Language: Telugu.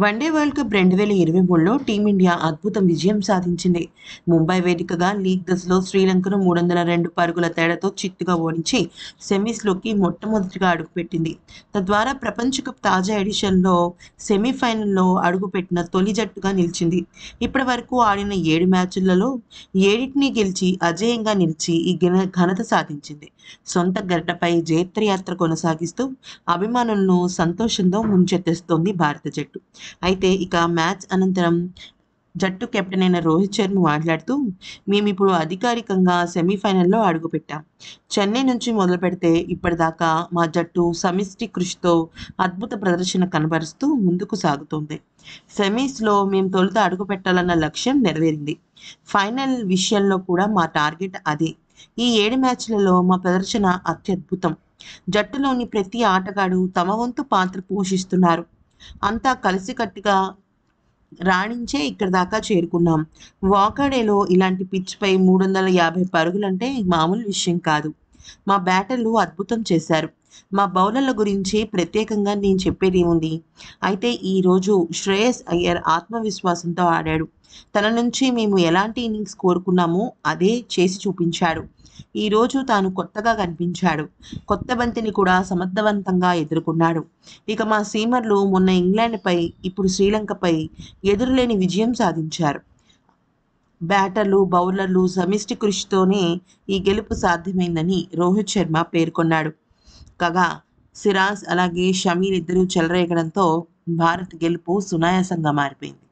వన్డే వరల్డ్ కప్ రెండు వేల ఇరవై మూడులో టీమిండియా అద్భుతం విజయం సాధించింది ముంబై వేదికగా లీగ్ దశలో శ్రీలంకను మూడు వందల రెండు పరుగుల తేడాతో చిత్తుగా ఓడించి సెమీస్లోకి మొట్టమొదటిగా అడుగుపెట్టింది తద్వారా ప్రపంచకప్ తాజా ఎడిషన్లో సెమీఫైనల్లో అడుగుపెట్టిన తొలి జట్టుగా నిలిచింది ఇప్పటి వరకు ఆడిన ఏడు మ్యాచ్లలో ఏడింటిని గెలిచి అజేయంగా నిలిచి ఈ ఘనత సాధించింది సొంత గరటపై జైత్రయాత్ర కొనసాగిస్తూ అభిమానులను సంతోషంతో ముంచెత్తేస్తోంది భారత జట్టు అయితే ఇక మ్యాచ్ అనంతరం జట్టు కెప్టెన్ అయిన రోహిత్ శర్మ మాట్లాడుతూ మేము ఇప్పుడు అధికారికంగా సెమీఫైనల్లో అడుగుపెట్టాం చెన్నై నుంచి మొదలు పెడితే ఇప్పటిదాకా మా జట్టు సమిష్టి కృషితో అద్భుత ప్రదర్శన కనబరుస్తూ ముందుకు సాగుతోంది సెమీస్లో మేము తొలుత అడుగు పెట్టాలన్న లక్ష్యం నెరవేరింది ఫైనల్ విషయంలో కూడా మా టార్గెట్ అదే ఈ ఏడు మ్యాచ్లలో మా ప్రదర్శన అత్యద్భుతం జట్టులోని ప్రతి ఆటగాడు తమ వంతు పాత్ర పోషిస్తున్నారు అంతా కలిసికట్టుగా రాణించే ఇక్కడ దాకా చేరుకున్నాం వాకాడేలో ఇలాంటి పిచ్పై మూడు వందల యాభై పరుగులంటే మామూలు విషయం కాదు మా బ్యాటర్లు అద్భుతం చేశారు మా బౌలర్ల గురించి ప్రత్యేకంగా నేను చెప్పేది ఏముంది అయితే ఈరోజు శ్రేయస్ అయ్యర్ ఆత్మవిశ్వాసంతో ఆడాడు తన నుంచి మేము ఎలాంటి ఇన్నింగ్స్ కోరుకున్నామో అదే చేసి చూపించాడు ఈరోజు తాను కొత్తగా కనిపించాడు కొత్త బంతిని కూడా సమర్థవంతంగా ఎదుర్కొన్నాడు ఇక మా సీమర్లు మొన్న ఇంగ్లాండ్పై ఇప్పుడు శ్రీలంకపై ఎదురులేని విజయం సాధించారు బ్యాటర్లు బౌలర్లు సమిష్టి కృషితోనే ఈ గెలుపు సాధ్యమైందని రోహిత్ శర్మ పేర్కొన్నాడు కాగా సిరాజ్ అలాగే షమీర్ ఇద్దరూ చెలరేగడంతో భారత్ గెలుపు సునాయాసంగా మారిపోయింది